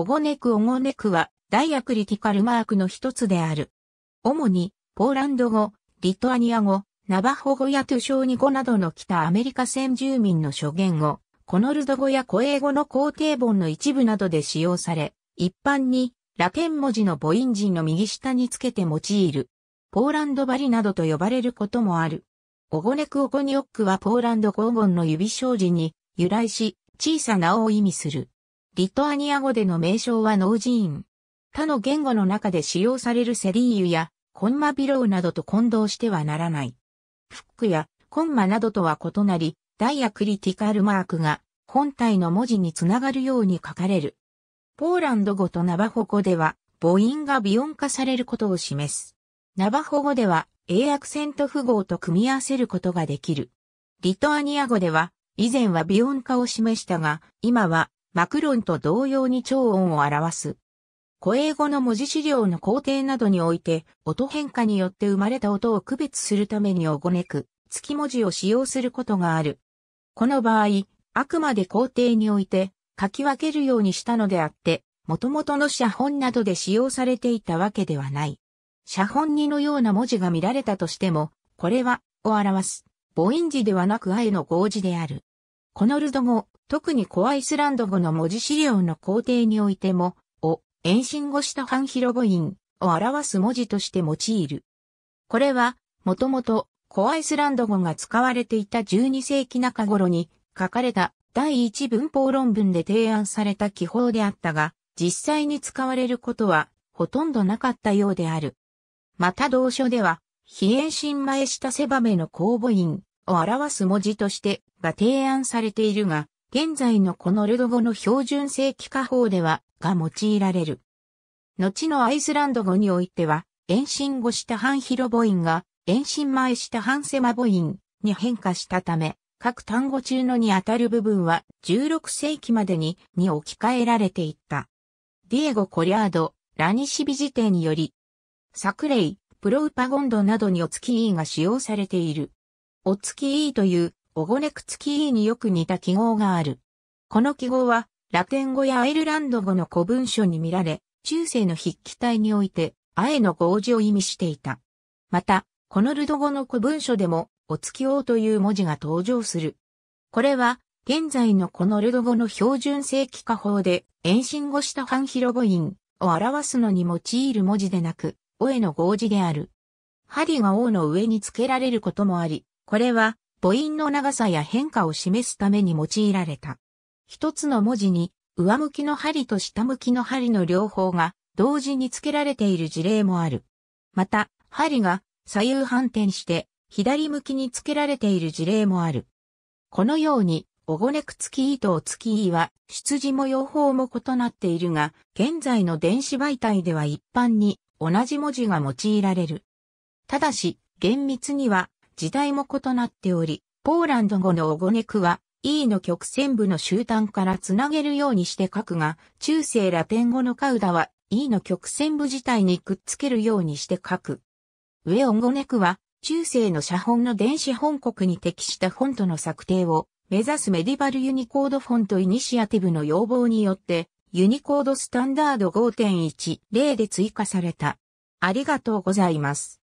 オゴネク・オゴネクは、ダイアクリティカルマークの一つである。主に、ポーランド語、リトアニア語、ナバホ語やトゥショーニ語などの北アメリカ先住民の諸言語、コノルド語や古英語の肯定本の一部などで使用され、一般に、ラテン文字の母音陣の右下につけて用いる。ポーランドバリなどと呼ばれることもある。オゴネクオゴニオックはポーランド語音の指障子に由来し、小さな王を意味する。リトアニア語での名称はノージーン。他の言語の中で使用されるセリーユやコンマビロウなどと混同してはならない。フックやコンマなどとは異なり、ダイアクリティカルマークが本体の文字につながるように書かれる。ポーランド語とナバホ語では母音が微音化されることを示す。ナバホ語では英アクセント符号と組み合わせることができる。リトアニア語では以前は微音化を示したが、今はマクロンと同様に超音を表す。古英語の文字資料の工程などにおいて、音変化によって生まれた音を区別するためにおごねく、月文字を使用することがある。この場合、あくまで工程において、書き分けるようにしたのであって、元々の写本などで使用されていたわけではない。写本にのような文字が見られたとしても、これは、を表す、母音字ではなく愛の合字である。このルド語、特にコアイスランド語の文字資料の工程においても、を延伸語した半広母音を表す文字として用いる。これは、もともとコアイスランド語が使われていた12世紀中頃に書かれた第一文法論文で提案された記法であったが、実際に使われることはほとんどなかったようである。また同書では、非延伸前下背場目の公母音を表す文字としてが提案されているが、現在のこのルド語の標準正規化法では、が用いられる。後のアイスランド語においては、遠心語した半広母音が、遠心前した半狭母音に変化したため、各単語中のにあたる部分は16世紀までにに置き換えられていった。ディエゴ・コリャード、ラニシビ辞典により、サクレイ、プロウパゴンドなどにお月 E が使用されている。お月 E というオゴネクツキーによく似た記号がある。この記号は、ラテン語やアイルランド語の古文書に見られ、中世の筆記体において、アエの合字を意味していた。また、このルド語の古文書でも、お月王という文字が登場する。これは、現在のこのルド語の標準正規化法で、延伸語した半広母音を表すのに用いる文字でなく、おえの合字である。針が王の上に付けられることもあり、これは、母音の長さや変化を示すために用いられた。一つの文字に上向きの針と下向きの針の両方が同時に付けられている事例もある。また、針が左右反転して左向きに付けられている事例もある。このように、おごねくつき糸をつきいは、出自も用法も異なっているが、現在の電子媒体では一般に同じ文字が用いられる。ただし、厳密には時代も異なっており、ポーランド語のオゴネクは E の曲線部の終端からつなげるようにして書くが、中世ラテン語のカウダは E の曲線部自体にくっつけるようにして書く。上オゴネクは中世の写本の電子本国に適したフォントの策定を目指すメディバルユニコードフォントイニシアティブの要望によってユニコードスタンダード5.10で追加された。ありがとうございます。